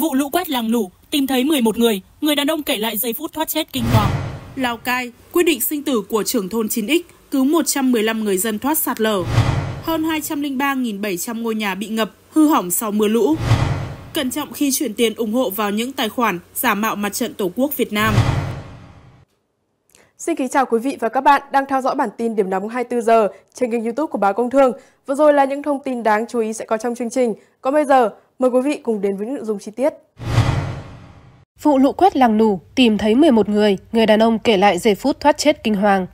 Vụ lũ quét làng lũ tìm thấy 11 người, người đàn ông kể lại giây phút thoát chết kinh hoàng. Lào Cai, quyết định sinh tử của trưởng thôn 9X cứu 115 người dân thoát sạt lở. Hơn 203.700 ngôi nhà bị ngập, hư hỏng sau mưa lũ. Cẩn trọng khi chuyển tiền ủng hộ vào những tài khoản giả mạo mặt trận Tổ quốc Việt Nam. Xin kính chào quý vị và các bạn đang theo dõi bản tin điểm nóng 24 giờ trên kênh youtube của Báo Công Thương. Vừa rồi là những thông tin đáng chú ý sẽ có trong chương trình. Còn bây giờ, Mời quý vị cùng đến với những nội dung chi tiết. Vụ lũ quét làng Nù tìm thấy 11 người, người đàn ông kể lại giây phút thoát chết kinh hoàng.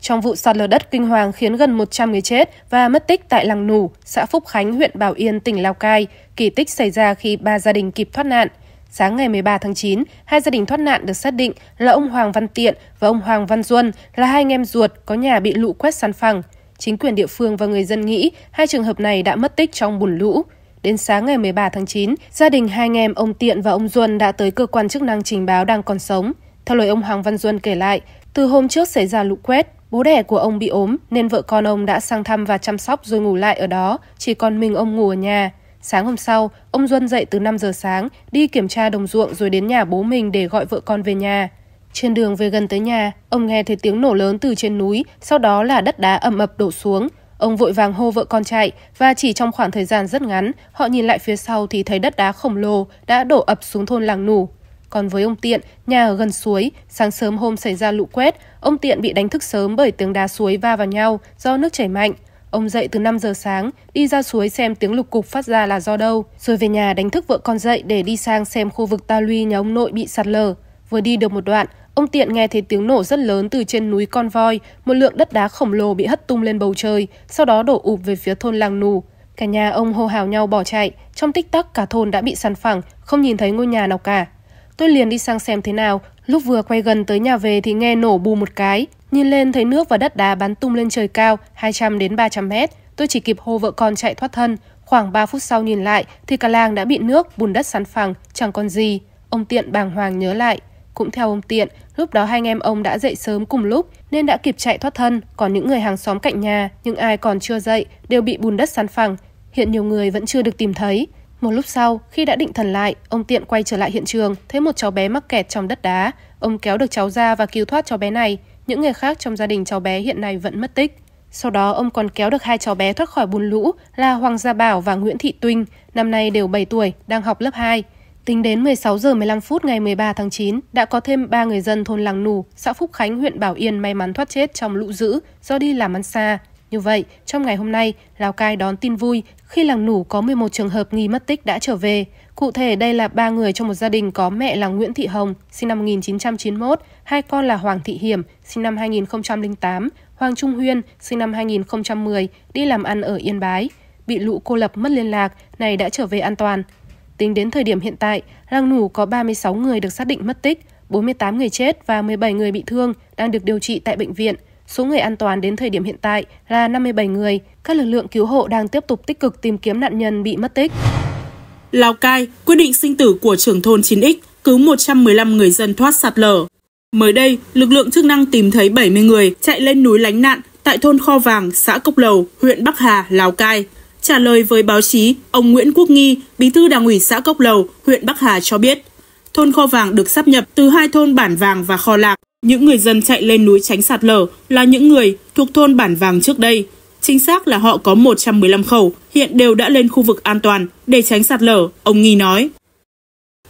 Trong vụ sạt lở đất kinh hoàng khiến gần 100 người chết và mất tích tại làng Nù, xã Phúc Khánh, huyện Bảo Yên, tỉnh Lào Cai, kỳ tích xảy ra khi ba gia đình kịp thoát nạn. Sáng ngày 13 tháng 9, hai gia đình thoát nạn được xác định là ông Hoàng Văn Tiện và ông Hoàng Văn Duân là hai anh em ruột có nhà bị lũ quét săn phẳng. Chính quyền địa phương và người dân nghĩ hai trường hợp này đã mất tích trong bùn lũ. Đến sáng ngày 13 tháng 9, gia đình hai anh em ông Tiện và ông Duân đã tới cơ quan chức năng trình báo đang còn sống. Theo lời ông Hoàng Văn Duân kể lại, từ hôm trước xảy ra lũ quét, bố đẻ của ông bị ốm nên vợ con ông đã sang thăm và chăm sóc rồi ngủ lại ở đó, chỉ còn mình ông ngủ ở nhà. Sáng hôm sau, ông Duân dậy từ 5 giờ sáng, đi kiểm tra đồng ruộng rồi đến nhà bố mình để gọi vợ con về nhà. Trên đường về gần tới nhà, ông nghe thấy tiếng nổ lớn từ trên núi, sau đó là đất đá ầm ập đổ xuống. Ông vội vàng hô vợ con chạy và chỉ trong khoảng thời gian rất ngắn, họ nhìn lại phía sau thì thấy đất đá khổng lồ đã đổ ập xuống thôn làng nủ. Còn với ông Tiện, nhà ở gần suối, sáng sớm hôm xảy ra lũ quét, ông Tiện bị đánh thức sớm bởi tiếng đá suối va vào nhau do nước chảy mạnh. Ông dậy từ 5 giờ sáng, đi ra suối xem tiếng lục cục phát ra là do đâu, rồi về nhà đánh thức vợ con dậy để đi sang xem khu vực ta luy nhà ông nội bị sạt lở. Vừa đi được một đoạn, Ông Tiện nghe thấy tiếng nổ rất lớn từ trên núi Con Voi, một lượng đất đá khổng lồ bị hất tung lên bầu trời, sau đó đổ ụp về phía thôn làng Nù. Cả nhà ông hô hào nhau bỏ chạy, trong tích tắc cả thôn đã bị săn phẳng, không nhìn thấy ngôi nhà nào cả. Tôi liền đi sang xem thế nào, lúc vừa quay gần tới nhà về thì nghe nổ bù một cái. Nhìn lên thấy nước và đất đá bắn tung lên trời cao 200 đến 300 mét, tôi chỉ kịp hô vợ con chạy thoát thân. Khoảng 3 phút sau nhìn lại thì cả làng đã bị nước, bùn đất săn phẳng, chẳng còn gì. Ông Tiện bàng hoàng nhớ lại. Cũng theo ông Tiện, lúc đó hai anh em ông đã dậy sớm cùng lúc nên đã kịp chạy thoát thân, còn những người hàng xóm cạnh nhà, những ai còn chưa dậy đều bị bùn đất săn phẳng. Hiện nhiều người vẫn chưa được tìm thấy. Một lúc sau, khi đã định thần lại, ông Tiện quay trở lại hiện trường, thấy một cháu bé mắc kẹt trong đất đá. Ông kéo được cháu ra và cứu thoát cháu bé này. Những người khác trong gia đình cháu bé hiện nay vẫn mất tích. Sau đó, ông còn kéo được hai cháu bé thoát khỏi bùn lũ là Hoàng Gia Bảo và Nguyễn Thị Tuynh, năm nay đều 7 tuổi, đang học lớp 2. Tính đến 16 giờ 15 phút ngày 13 tháng 9, đã có thêm 3 người dân thôn Làng Nù, xã Phúc Khánh, huyện Bảo Yên may mắn thoát chết trong lũ dữ do đi làm ăn xa. Như vậy, trong ngày hôm nay, Lào Cai đón tin vui khi Làng Nủ có 11 trường hợp nghi mất tích đã trở về. Cụ thể, đây là ba người trong một gia đình có mẹ là Nguyễn Thị Hồng, sinh năm 1991, hai con là Hoàng Thị Hiểm, sinh năm 2008, Hoàng Trung Huyên, sinh năm 2010, đi làm ăn ở Yên Bái. Bị lũ cô lập mất liên lạc, này đã trở về an toàn. Tính đến thời điểm hiện tại, làng Nủ có 36 người được xác định mất tích, 48 người chết và 17 người bị thương đang được điều trị tại bệnh viện. Số người an toàn đến thời điểm hiện tại là 57 người. Các lực lượng cứu hộ đang tiếp tục tích cực tìm kiếm nạn nhân bị mất tích. Lào Cai, quyết định sinh tử của trưởng thôn 9X cứu 115 người dân thoát sạt lở. Mới đây, lực lượng chức năng tìm thấy 70 người chạy lên núi lánh nạn tại thôn Kho Vàng, xã Cốc Lầu, huyện Bắc Hà, Lào Cai. Trả lời với báo chí, ông Nguyễn Quốc Nghi, bí thư đảng ủy xã Cốc Lầu, huyện Bắc Hà cho biết, thôn Kho Vàng được sắp nhập từ hai thôn Bản Vàng và Kho Lạc. Những người dân chạy lên núi tránh sạt lở là những người thuộc thôn Bản Vàng trước đây. Chính xác là họ có 115 khẩu, hiện đều đã lên khu vực an toàn để tránh sạt lở, ông Nghi nói.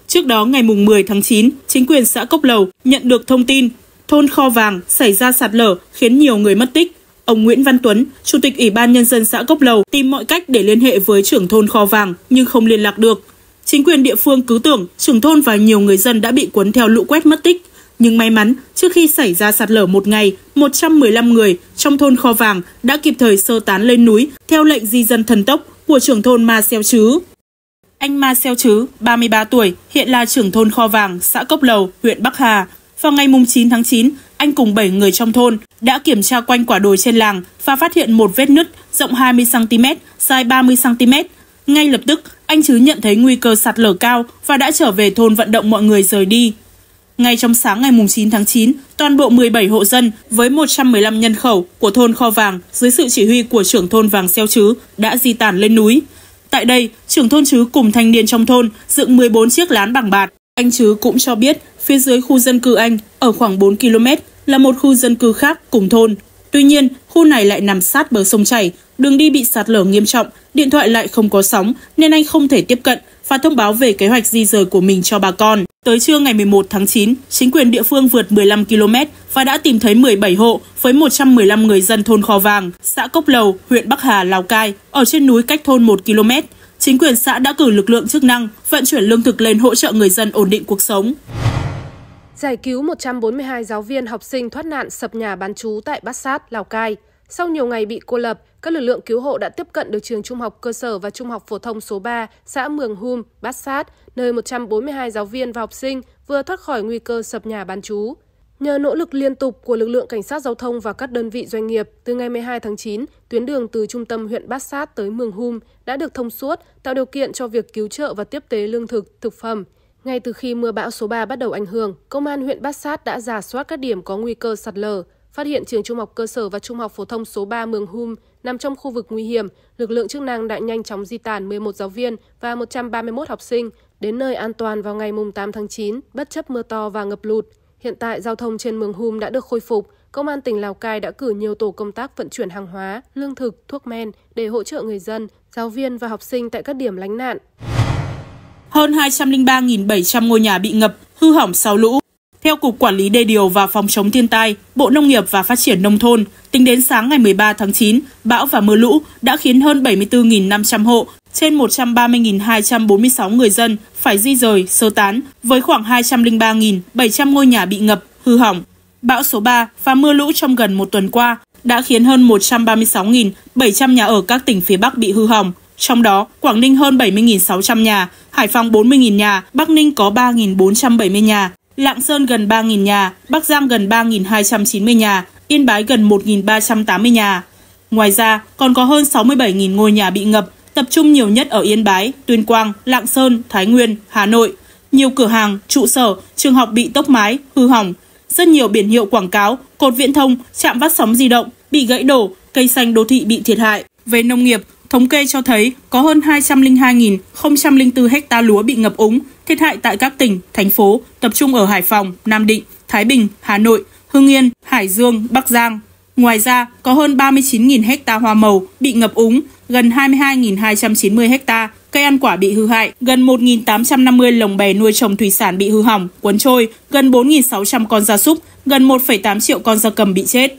Trước đó ngày 10 tháng 9, chính quyền xã Cốc Lầu nhận được thông tin thôn Kho Vàng xảy ra sạt lở khiến nhiều người mất tích. Ông Nguyễn Văn Tuấn, Chủ tịch Ủy ban Nhân dân xã Cốc Lầu tìm mọi cách để liên hệ với trưởng thôn kho vàng nhưng không liên lạc được. Chính quyền địa phương cứ tưởng trưởng thôn và nhiều người dân đã bị cuốn theo lũ quét mất tích. Nhưng may mắn, trước khi xảy ra sạt lở một ngày, 115 người trong thôn kho vàng đã kịp thời sơ tán lên núi theo lệnh di dân thần tốc của trưởng thôn Ma Xeo Chứ. Anh Ma Xeo Chứ, 33 tuổi, hiện là trưởng thôn kho vàng, xã Cốc Lầu, huyện Bắc Hà. Vào ngày 9 tháng 9, anh cùng 7 người trong thôn đã kiểm tra quanh quả đồi trên làng và phát hiện một vết nứt rộng 20cm, dài 30cm. Ngay lập tức, anh Chứ nhận thấy nguy cơ sạt lở cao và đã trở về thôn vận động mọi người rời đi. Ngay trong sáng ngày 9 tháng 9, toàn bộ 17 hộ dân với 115 nhân khẩu của thôn Kho Vàng dưới sự chỉ huy của trưởng thôn Vàng Xeo Chứ đã di tản lên núi. Tại đây, trưởng thôn Chứ cùng thanh niên trong thôn dựng 14 chiếc lán bằng bạt. Anh Chứ cũng cho biết phía dưới khu dân cư anh ở khoảng 4 km là một khu dân cư khác cùng thôn. Tuy nhiên, khu này lại nằm sát bờ sông chảy, đường đi bị sạt lở nghiêm trọng, điện thoại lại không có sóng nên anh không thể tiếp cận và thông báo về kế hoạch di rời của mình cho bà con. Tới trưa ngày 11 tháng 9, chính quyền địa phương vượt 15 km và đã tìm thấy 17 hộ với 115 người dân thôn Kho Vàng, xã Cốc Lầu, huyện Bắc Hà, Lào Cai, ở trên núi cách thôn 1 km. Chính quyền xã đã cử lực lượng chức năng vận chuyển lương thực lên hỗ trợ người dân ổn định cuộc sống giải cứu 142 giáo viên học sinh thoát nạn sập nhà bán chú tại Bát Sát, Lào Cai. Sau nhiều ngày bị cô lập, các lực lượng cứu hộ đã tiếp cận được trường trung học cơ sở và trung học phổ thông số 3, xã Mường Hum, Bát Sát, nơi 142 giáo viên và học sinh vừa thoát khỏi nguy cơ sập nhà bán chú. Nhờ nỗ lực liên tục của lực lượng cảnh sát giao thông và các đơn vị doanh nghiệp, từ ngày 12 tháng 9, tuyến đường từ trung tâm huyện Bát Sát tới Mường Hum đã được thông suốt, tạo điều kiện cho việc cứu trợ và tiếp tế lương thực, thực phẩm – ngay từ khi mưa bão số 3 bắt đầu ảnh hưởng, Công an huyện Bát Sát đã giả soát các điểm có nguy cơ sạt lở, phát hiện trường trung học cơ sở và trung học phổ thông số 3 Mường Hum nằm trong khu vực nguy hiểm, lực lượng chức năng đã nhanh chóng di tản 11 giáo viên và 131 học sinh đến nơi an toàn vào ngày 8 tháng 9, bất chấp mưa to và ngập lụt. Hiện tại, giao thông trên Mường Hum đã được khôi phục. Công an tỉnh Lào Cai đã cử nhiều tổ công tác vận chuyển hàng hóa, lương thực, thuốc men để hỗ trợ người dân, giáo viên và học sinh tại các điểm lánh nạn hơn 203.700 ngôi nhà bị ngập, hư hỏng sau lũ. Theo Cục Quản lý Đê điều và Phòng chống thiên tai, Bộ Nông nghiệp và Phát triển Nông thôn, tính đến sáng ngày 13 tháng 9, bão và mưa lũ đã khiến hơn 74.500 hộ trên 130.246 người dân phải di rời, sơ tán, với khoảng 203.700 ngôi nhà bị ngập, hư hỏng. Bão số 3 và mưa lũ trong gần một tuần qua đã khiến hơn 136.700 nhà ở các tỉnh phía Bắc bị hư hỏng, trong đó, Quảng Ninh hơn 70.600 nhà, Hải Phòng 40.000 nhà, Bắc Ninh có 3.470 nhà, Lạng Sơn gần 3.000 nhà, Bắc Giang gần 3.290 nhà, Yên Bái gần 1.380 nhà. Ngoài ra, còn có hơn 67.000 ngôi nhà bị ngập, tập trung nhiều nhất ở Yên Bái, Tuyên Quang, Lạng Sơn, Thái Nguyên, Hà Nội. Nhiều cửa hàng, trụ sở, trường học bị tốc mái, hư hỏng. Rất nhiều biển hiệu quảng cáo, cột viễn thông, chạm vắt sóng di động bị gãy đổ, cây xanh đô thị bị thiệt hại. Về nông nghiệp, Thống kê cho thấy có hơn 202.004 hecta lúa bị ngập úng, thiệt hại tại các tỉnh, thành phố, tập trung ở Hải Phòng, Nam Định, Thái Bình, Hà Nội, Hưng Yên, Hải Dương, Bắc Giang. Ngoài ra, có hơn 39.000 hecta hoa màu bị ngập úng, gần 22.290 hecta cây ăn quả bị hư hại, gần 1.850 lồng bè nuôi trồng thủy sản bị hư hỏng, cuốn trôi, gần 4.600 con gia súc, gần 1,8 triệu con gia cầm bị chết.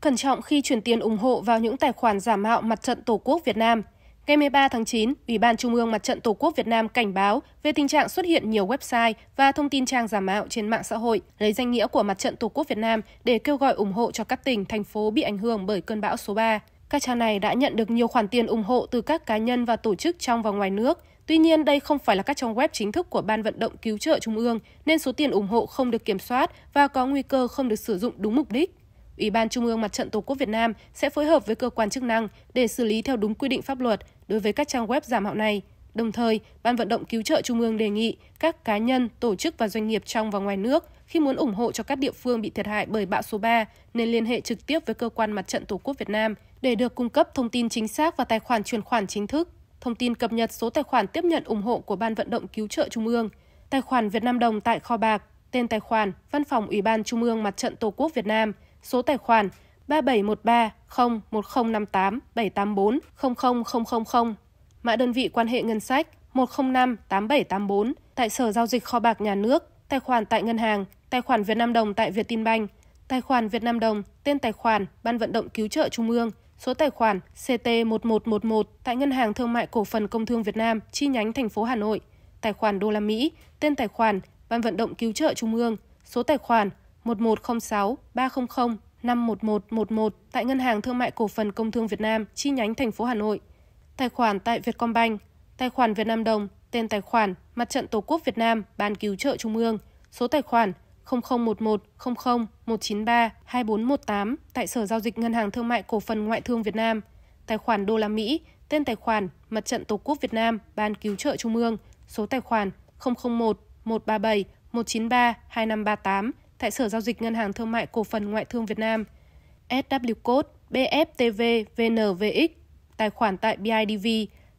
Cẩn trọng khi chuyển tiền ủng hộ vào những tài khoản giả mạo Mặt trận Tổ quốc Việt Nam. Ngày 13 tháng 9, Ủy ban Trung ương Mặt trận Tổ quốc Việt Nam cảnh báo về tình trạng xuất hiện nhiều website và thông tin trang giả mạo trên mạng xã hội, lấy danh nghĩa của Mặt trận Tổ quốc Việt Nam để kêu gọi ủng hộ cho các tỉnh, thành phố bị ảnh hưởng bởi cơn bão số 3. Các trang này đã nhận được nhiều khoản tiền ủng hộ từ các cá nhân và tổ chức trong và ngoài nước. Tuy nhiên, đây không phải là các trang web chính thức của Ban vận động cứu trợ Trung ương, nên số tiền ủng hộ không được kiểm soát và có nguy cơ không được sử dụng đúng mục đích. Ủy ban Trung ương Mặt trận Tổ quốc Việt Nam sẽ phối hợp với cơ quan chức năng để xử lý theo đúng quy định pháp luật đối với các trang web giả mạo này. Đồng thời, Ban vận động cứu trợ Trung ương đề nghị các cá nhân, tổ chức và doanh nghiệp trong và ngoài nước khi muốn ủng hộ cho các địa phương bị thiệt hại bởi bão số 3 nên liên hệ trực tiếp với cơ quan Mặt trận Tổ quốc Việt Nam để được cung cấp thông tin chính xác và tài khoản chuyển khoản chính thức, thông tin cập nhật số tài khoản tiếp nhận ủng hộ của Ban vận động cứu trợ Trung ương, tài khoản Việt Nam đồng tại kho bạc, tên tài khoản, văn phòng Ủy ban Trung ương Mặt trận Tổ quốc Việt Nam – số tài khoản 3713 01058784 00000, mã đơn vị quan hệ ngân sách 1058784 tại Sở Giao dịch Kho bạc Nhà nước, tài khoản tại ngân hàng, tài khoản Việt Nam đồng tại việt tin banh tài khoản Việt Nam đồng, tên tài khoản, Ban vận động cứu trợ Trung ương, số tài khoản CT1111 tại Ngân hàng Thương mại Cổ phần Công thương Việt Nam chi nhánh thành phố Hà Nội, tài khoản đô la Mỹ, tên tài khoản, Ban vận động cứu trợ Trung ương, số tài khoản 1106 300 51111 tại Ngân hàng Thương mại Cổ phần Công thương Việt Nam chi nhánh thành phố Hà Nội, tài khoản tại Vietcombank, tài khoản Việt Nam đồng, tên tài khoản Mặt trận Tổ quốc Việt Nam, Ban cứu trợ Trung ương, số tài khoản 0011 00 193 2418 tại Sở giao dịch Ngân hàng Thương mại Cổ phần Ngoại thương Việt Nam, tài khoản đô la Mỹ, tên tài khoản Mặt trận Tổ quốc Việt Nam, Ban cứu trợ Trung ương, số tài khoản 001 137 193 2538 tại Sở Giao dịch Ngân hàng Thương mại Cổ phần Ngoại thương Việt Nam, SW Code BFTV VNVX, tài khoản tại BIDV,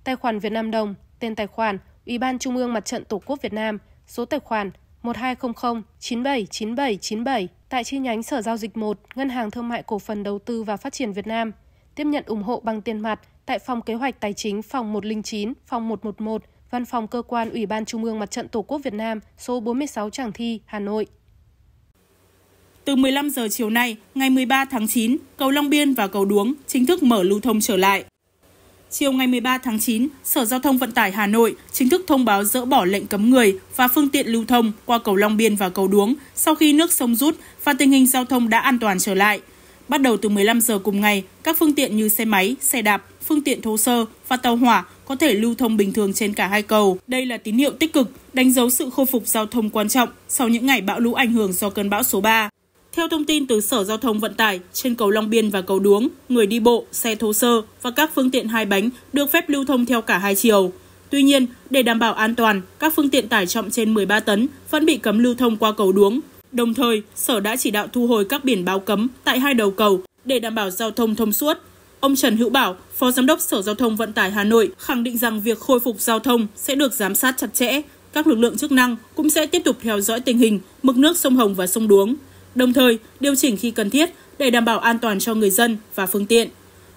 tài khoản Việt Nam Đồng, tên tài khoản Ủy ban Trung ương Mặt trận Tổ quốc Việt Nam, số tài khoản 1200 979797 tại chi nhánh Sở Giao dịch 1, Ngân hàng Thương mại Cổ phần Đầu tư và Phát triển Việt Nam. Tiếp nhận ủng hộ bằng tiền mặt tại Phòng Kế hoạch Tài chính Phòng 109, Phòng 111, Văn phòng Cơ quan Ủy ban Trung ương Mặt trận Tổ quốc Việt Nam, số 46 Tràng Thi, Hà Nội. Từ 15 giờ chiều nay, ngày 13 tháng 9, cầu Long Biên và cầu Đuống chính thức mở lưu thông trở lại. Chiều ngày 13 tháng 9, Sở Giao thông Vận tải Hà Nội chính thức thông báo dỡ bỏ lệnh cấm người và phương tiện lưu thông qua cầu Long Biên và cầu Đuống sau khi nước sông rút và tình hình giao thông đã an toàn trở lại. Bắt đầu từ 15 giờ cùng ngày, các phương tiện như xe máy, xe đạp, phương tiện thô sơ và tàu hỏa có thể lưu thông bình thường trên cả hai cầu. Đây là tín hiệu tích cực, đánh dấu sự khôi phục giao thông quan trọng sau những ngày bão lũ ảnh hưởng do cơn bão số 3. Theo thông tin từ Sở Giao thông Vận tải, trên cầu Long Biên và cầu Đuống, người đi bộ, xe thô sơ và các phương tiện hai bánh được phép lưu thông theo cả hai chiều. Tuy nhiên, để đảm bảo an toàn, các phương tiện tải trọng trên 13 tấn vẫn bị cấm lưu thông qua cầu Đuống. Đồng thời, Sở đã chỉ đạo thu hồi các biển báo cấm tại hai đầu cầu để đảm bảo giao thông thông suốt. Ông Trần Hữu Bảo, Phó Giám đốc Sở Giao thông Vận tải Hà Nội khẳng định rằng việc khôi phục giao thông sẽ được giám sát chặt chẽ. Các lực lượng chức năng cũng sẽ tiếp tục theo dõi tình hình mực nước sông Hồng và sông Đuống đồng thời điều chỉnh khi cần thiết để đảm bảo an toàn cho người dân và phương tiện.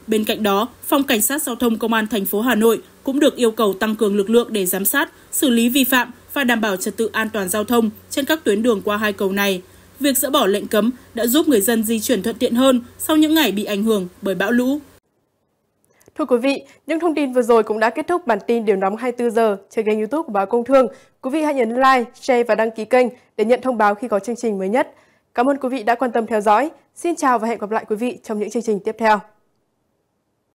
Bên cạnh đó, Phòng Cảnh sát Giao thông Công an thành phố Hà Nội cũng được yêu cầu tăng cường lực lượng để giám sát, xử lý vi phạm và đảm bảo trật tự an toàn giao thông trên các tuyến đường qua hai cầu này. Việc dỡ bỏ lệnh cấm đã giúp người dân di chuyển thuận tiện hơn sau những ngày bị ảnh hưởng bởi bão lũ. Thưa quý vị, những thông tin vừa rồi cũng đã kết thúc bản tin Điểm nóng 24 giờ trên kênh youtube của Báo Công Thương. Quý vị hãy nhấn like, share và đăng ký kênh để nhận thông báo khi có chương trình mới nhất. Cảm ơn quý vị đã quan tâm theo dõi. Xin chào và hẹn gặp lại quý vị trong những chương trình tiếp theo.